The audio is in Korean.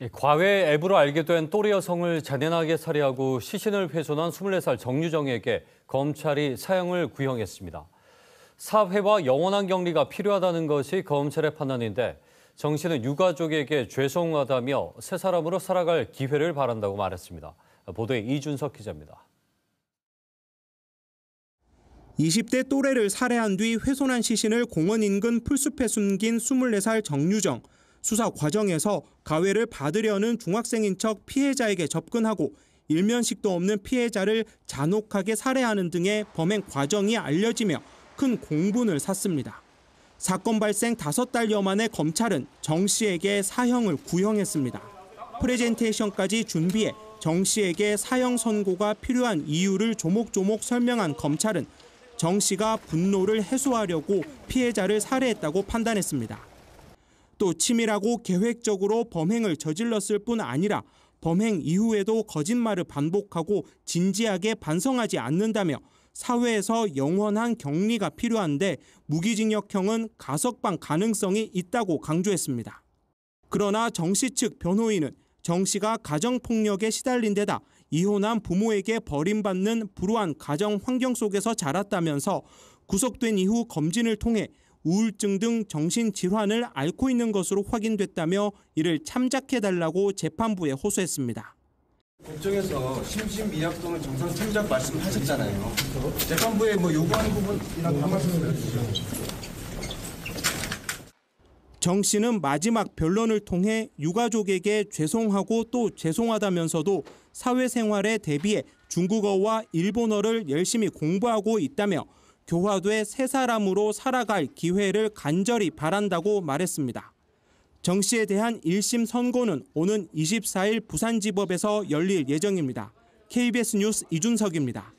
예, 과외 앱으로 알게 된 또래 여성을 잔인하게 살해하고 시신을 훼손한 24살 정유정에게 검찰이 사형을 구형했습니다. 사회와 영원한 격리가 필요하다는 것이 검찰의 판단인데 정 씨는 유가족에게 죄송하다며 새 사람으로 살아갈 기회를 바란다고 말했습니다. 보도에 이준석 기자입니다. 20대 또래를 살해한 뒤 훼손한 시신을 공원 인근 풀숲에 숨긴 24살 정유정. 수사 과정에서 가해를 받으려는 중학생인 척 피해자에게 접근하고 일면식도 없는 피해자를 잔혹하게 살해하는 등의 범행 과정이 알려지며 큰 공분을 샀습니다. 사건 발생 5달여 만에 검찰은 정 씨에게 사형을 구형했습니다. 프레젠테이션까지 준비해 정 씨에게 사형 선고가 필요한 이유를 조목조목 설명한 검찰은 정 씨가 분노를 해소하려고 피해자를 살해했다고 판단했습니다. 또 치밀하고 계획적으로 범행을 저질렀을 뿐 아니라 범행 이후에도 거짓말을 반복하고 진지하게 반성하지 않는다며 사회에서 영원한 격리가 필요한데 무기징역형은 가석방 가능성이 있다고 강조했습니다. 그러나 정씨 측 변호인은 정 씨가 가정폭력에 시달린 데다 이혼한 부모에게 버림받는 불우한 가정 환경 속에서 자랐다면서 구속된 이후 검진을 통해 우울증 등 정신질환을 앓고 있는 것으로 확인됐다며 이를 참작해달라고 재판부에 호소했습니다. 법정에서 심신미약 또는 정상 참작 말씀하셨잖아요. 재판부에 뭐 요구하는 부분이나 다 말씀해 주죠정 씨는 마지막 변론을 통해 유가족에게 죄송하고 또 죄송하다면서도 사회생활에 대비해 중국어와 일본어를 열심히 공부하고 있다며 교화돼 새 사람으로 살아갈 기회를 간절히 바란다고 말했습니다. 정 씨에 대한 1심 선고는 오는 24일 부산지법에서 열릴 예정입니다. KBS 뉴스 이준석입니다.